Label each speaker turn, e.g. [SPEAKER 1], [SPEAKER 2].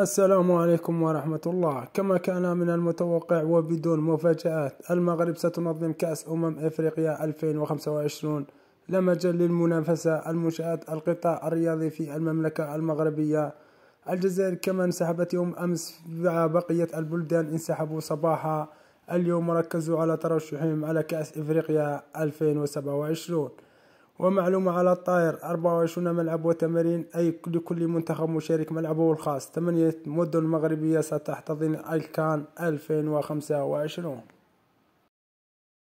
[SPEAKER 1] السلام عليكم ورحمة الله كما كان من المتوقع وبدون مفاجآت المغرب ستنظم كأس أمم إفريقيا 2025 لمجال للمنافسة المنشآت القطاع الرياضي في المملكة المغربية الجزائر كما انسحبت يوم أمس بقية البلدان انسحبوا صباحا اليوم ركزوا على ترشحهم على كأس إفريقيا 2027 ومعلومة على الطائر 24 ملعب وتمارين أي لكل منتخب مشارك ملعبه الخاص ثمانية مدن مغربية ستحتضن أيكان 2025